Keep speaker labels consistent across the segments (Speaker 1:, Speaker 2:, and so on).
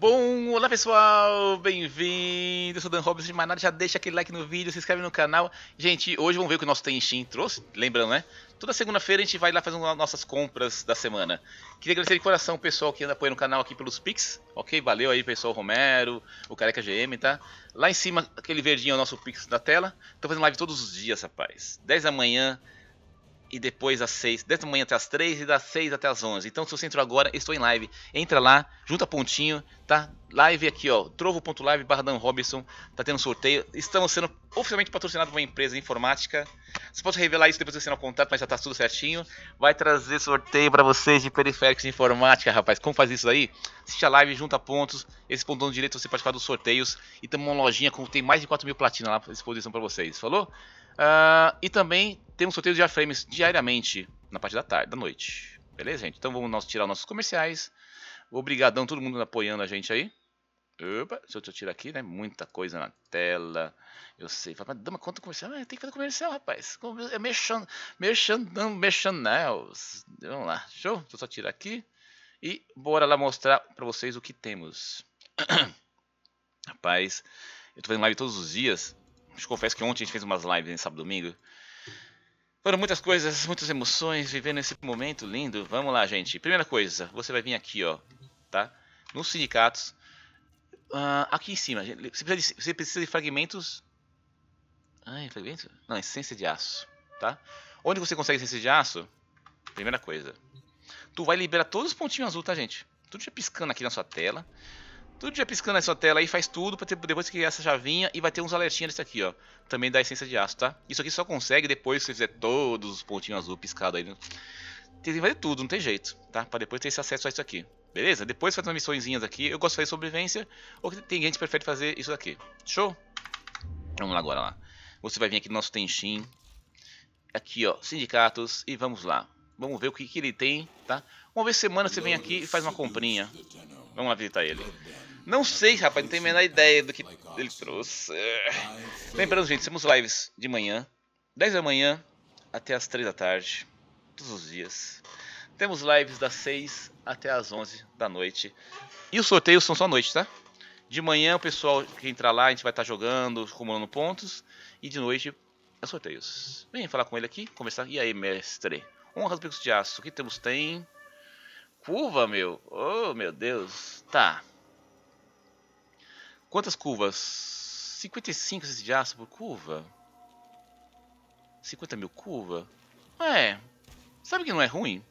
Speaker 1: Bom, olá pessoal, bem-vindo, eu sou Dan Roberts de Manada, já deixa aquele like no vídeo, se inscreve no canal. Gente, hoje vamos ver o que o nosso Tenshin trouxe, lembrando, né? Toda segunda-feira a gente vai lá fazer as nossas compras da semana. Queria agradecer de coração o pessoal que anda apoiando o canal aqui pelos Pix, ok? Valeu aí pessoal Romero, o Careca GM, tá? Lá em cima, aquele verdinho é o nosso Pix da tela, tô fazendo live todos os dias, rapaz. 10 da manhã, e depois às 6, desta manhã até as 3 e das 6 até as 11. Então se você entrou agora, estou em live. Entra lá, junta pontinho, tá? Live aqui, ó, trovo.live barra Dan Robinson, tá tendo sorteio. Estamos sendo oficialmente patrocinados por uma empresa informática. Você pode revelar isso depois de você assinar o contato, mas já tá tudo certinho. Vai trazer sorteio para vocês de periféricos de informática, rapaz. Como faz isso aí? Assiste a live, junta pontos. Esse pontão direito você participar dos sorteios. E tem uma lojinha com tem mais de 4 mil platina lá à disposição para vocês. Falou? Uh, e também temos sorteios de iframes diariamente na parte da tarde, da noite. Beleza, gente? Então vamos tirar tirar nossos comerciais. Obrigadão todo mundo apoiando a gente aí. Opa, deixa eu tirar aqui, né? Muita coisa na tela. Eu sei. Mas dama, conta comercial. Ah, tem que fazer comercial, rapaz. É mexendo, mexendo, mexendo. Vamos lá. Show? Deixa eu só tirar aqui. E bora lá mostrar pra vocês o que temos. rapaz, eu tô fazendo live todos os dias. Eu te confesso que ontem a gente fez umas lives, em sábado e domingo. Foram muitas coisas, muitas emoções, vivendo esse momento lindo. Vamos lá, gente. Primeira coisa, você vai vir aqui, ó, tá? Nos sindicatos. Uh, aqui em cima, você, precisa de, você precisa de fragmentos. Ai, ah, é fragmentos? Não, é essência de aço, tá? Onde você consegue essência de aço? Primeira coisa. Tu vai liberar todos os pontinhos azul, tá, gente? Tudo já piscando aqui na sua tela. Todo dia piscando nessa tela aí, faz tudo para depois que essa chavinha e vai ter uns alertinhos desse aqui, ó. Também da essência de aço, tá? Isso aqui só consegue depois que você fizer todos os pontinhos azul piscado aí. Né? Tem que fazer tudo, não tem jeito, tá? Para depois ter esse acesso a isso aqui. Beleza? Depois faz umas missõezinhas aqui. Eu gosto de fazer sobrevivência, ou tem gente que prefere fazer isso daqui. Show? Vamos lá agora lá. Você vai vir aqui no nosso Tenshin. Aqui, ó, sindicatos e vamos lá. Vamos ver o que, que ele tem, tá? Uma vez por semana você vem aqui e faz uma comprinha. Vamos lá visitar ele. Não sei, rapaz, não tenho a menor ideia do que oh ele trouxe. Lembrando, gente, temos lives de manhã, 10 da manhã até as 3 da tarde, todos os dias. Temos lives das 6 até as 11 da noite. E os sorteios são só à noite, tá? De manhã, o pessoal que entrar lá, a gente vai estar tá jogando, acumulando pontos. E de noite, é sorteios. Vem falar com ele aqui, conversar. E aí, mestre? Honras, picos de aço. O que temos? Tem... Curva, meu. Oh, meu Deus. Tá. Quantas curvas? 55 de aço por curva? 50 mil curva? É. Sabe que não é ruim?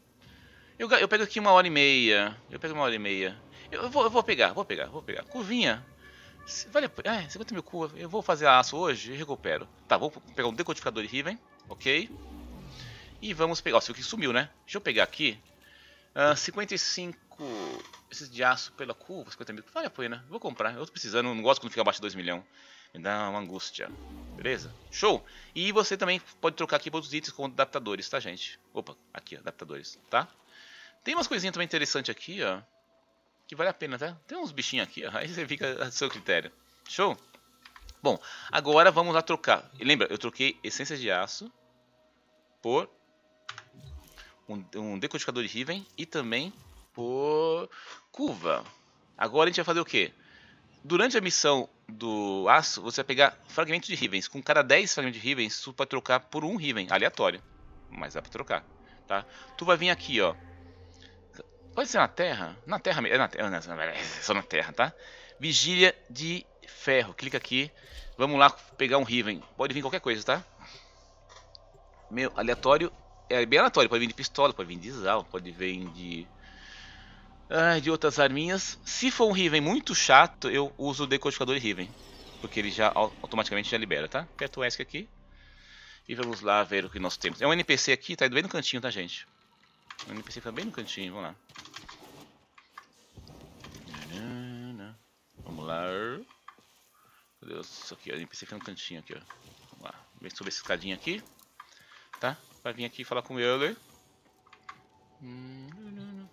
Speaker 1: Eu, eu pego aqui uma hora e meia. Eu pego uma hora e meia. Eu, eu, vou, eu vou, pegar, vou pegar, vou pegar. Curvinha. Vale, é, 50 mil curva. Eu vou fazer aço hoje e recupero. Tá, vou pegar um decodificador de Riven. Ok. E vamos pegar. Ó, o que sumiu, né? Deixa eu pegar aqui. Uh, ah, 55 esses de aço pela curva, 50 mil. Vale a pena, né? vou comprar. Eu tô precisando, não gosto quando fica abaixo de 2 milhões. Me dá uma angústia. Beleza? Show! E você também pode trocar aqui outros itens com adaptadores, tá, gente? Opa, aqui, ó, adaptadores, tá? Tem umas coisinhas também interessantes aqui, ó. Que vale a pena, tá? Tem uns bichinhos aqui, ó. Aí você fica a seu critério. Show? Bom, agora vamos lá trocar. E lembra, eu troquei essência de aço por um, um decodificador de Riven e também por curva. Agora a gente vai fazer o quê? Durante a missão do aço, você vai pegar fragmentos de Rivens. Com cada 10 fragmentos de Rivens, tu pode trocar por um Riven, aleatório. Mas dá pra trocar, tá? Tu vai vir aqui, ó. Pode ser na Terra? Na Terra mesmo. É, é na terra, é, é só na Terra, tá? Vigília de ferro. Clica aqui. Vamos lá pegar um Riven. Pode vir qualquer coisa, tá? Meu, aleatório. É bem aleatório. Pode vir de pistola, pode vir de Zal, pode vir de ah, de outras arminhas. Se for um Riven muito chato, eu uso o decodificador Riven. Porque ele já automaticamente já libera, tá? Aperta o ESC aqui. E vamos lá ver o que nós temos. É um NPC aqui, tá indo bem no cantinho, tá, gente? Um NPC fica bem no cantinho, vamos lá. Vamos lá. Cadê isso aqui? O NPC fica no cantinho aqui, ó. Vamos lá. Vem subir essa escadinha aqui. Tá? Vai vir aqui falar com ele. Hum,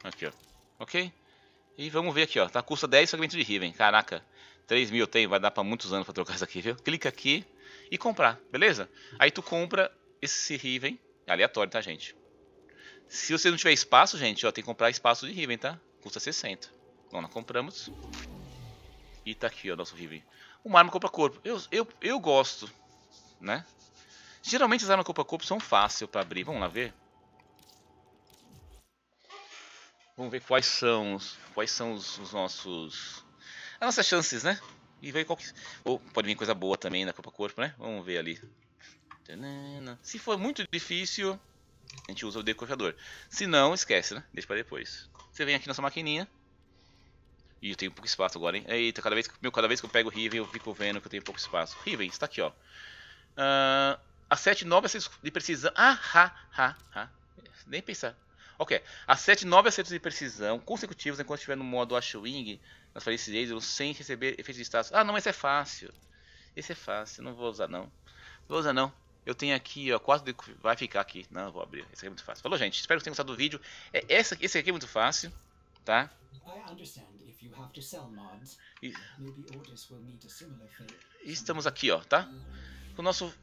Speaker 1: aqui, ó ok? E vamos ver aqui, ó. Tá, custa 10 fragmentos de Riven. Caraca, 3 mil tem, vai dar pra muitos anos pra trocar isso aqui, viu? Clica aqui e comprar, beleza? Aí tu compra esse Riven, é aleatório, tá, gente? Se você não tiver espaço, gente, ó, tem que comprar espaço de Riven, tá? Custa 60. Bom, nós compramos. E tá aqui, ó, nosso Riven. Uma arma corpo a corpo. Eu, eu, eu gosto, né? Geralmente as armas corpo a corpo são fáceis pra abrir. Vamos lá ver? Vamos ver quais são, os, quais são os, os nossos. As nossas chances, né? E ver qual que. Ou pode vir coisa boa também na Copa Corpo, né? Vamos ver ali. Se for muito difícil, a gente usa o decorador. Se não, esquece, né? Deixa pra depois. Você vem aqui nessa maquininha. E eu tenho pouco espaço agora, hein? Eita, cada vez que, meu, cada vez que eu pego o Riven, eu fico vendo que eu tenho pouco espaço. Riven, está aqui, ó. Uh, a 7 9 de precisão. Ah, ha, ha, ha. Nem pensar. Ok. 7, 9 acertos de precisão consecutivos enquanto estiver no modo Ashwing, nas felicidades, sem receber efeitos de status. Ah, não, esse é fácil. Esse é fácil, não vou usar não. Vou usar não. Eu tenho aqui, ó, 4 de... vai ficar aqui. Não, vou abrir. Esse aqui é muito fácil. Falou, gente. Espero que tenham gostado do vídeo. É, essa, esse aqui é muito fácil, tá? E... Estamos aqui, ó, tá? Com o nosso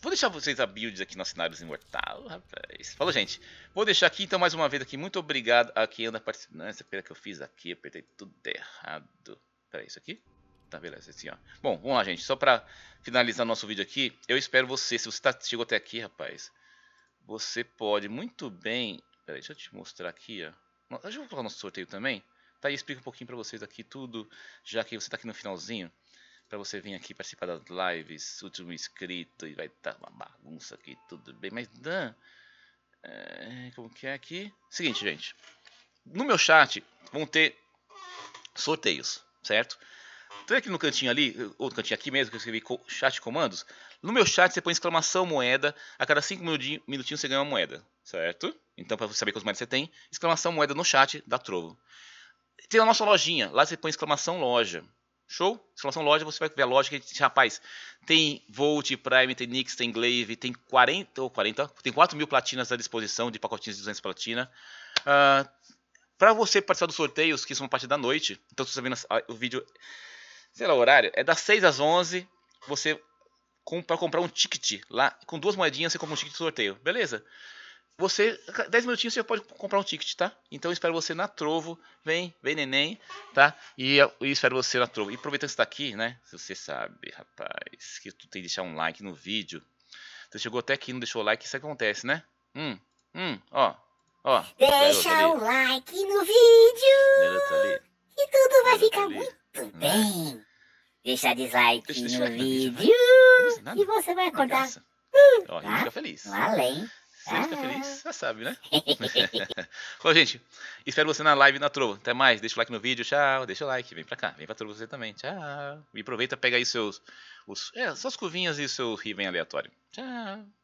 Speaker 1: Vou deixar vocês a build aqui nos cenários imortal, rapaz. Falou, gente. Vou deixar aqui, então, mais uma vez aqui. Muito obrigado a quem anda participando. Essa pera que eu fiz aqui, apertei tudo errado. Pera isso aqui? Tá, beleza, assim, ó. Bom, vamos lá, gente. Só pra finalizar nosso vídeo aqui, eu espero você. Se você tá, chegou até aqui, rapaz, você pode muito bem... Pera aí, deixa eu te mostrar aqui, ó. Deixa eu colocar nosso sorteio também. Tá, e explica um pouquinho pra vocês aqui tudo, já que você tá aqui no finalzinho para você vir aqui participar das lives, último inscrito, e vai estar tá uma bagunça aqui, tudo bem. Mas, Dan, é, como que é aqui? Seguinte, gente, no meu chat vão ter sorteios, certo? Então aqui no cantinho ali, outro cantinho aqui mesmo, que eu escrevi chat comandos. No meu chat você põe exclamação moeda, a cada 5 minutinhos você ganha uma moeda, certo? Então para saber quantas moedas você tem, exclamação moeda no chat dá trovo. Tem a nossa lojinha, lá você põe exclamação loja. Show? Exclamação assim, loja, você vai ver a loja que, rapaz, tem Volt, Prime, tem Nix, tem Glaive, tem 40 ou 40, tem 4 mil platinas à disposição de pacotinhos de 200 platina. Uh, ah, para você participar dos sorteios, que são a parte da noite, então se você tá vendo o vídeo, sei lá o horário, é das 6 às 11, você para comprar um ticket lá, com duas moedinhas você compra um ticket de sorteio, beleza? Você, 10 minutinhos você pode comprar um ticket, tá? Então eu espero você na Trovo. Vem, vem neném, tá? E eu, espero você na Trovo. E aproveitando que você tá aqui, né? Se você sabe, rapaz, que tu tem que deixar um like no vídeo. Você chegou até aqui e não deixou o like, isso é acontece, né? Hum, hum, ó, ó. Deixa o like no vídeo. E tudo vai ficar ali. muito hum. bem. Deixa dislike deixa, deixa no like vídeo. E você vai acordar. Hum, ó, tá? fica feliz. Além. Tá ah, é. Você fica feliz, já sabe, né? Bom, gente, espero você na live na Trovo. Até mais, deixa o like no vídeo, tchau. Deixa o like, vem pra cá, vem pra Trovo você também, tchau. E aproveita, pega aí seus, os, é, suas curvinhas e seu riven aleatório. Tchau.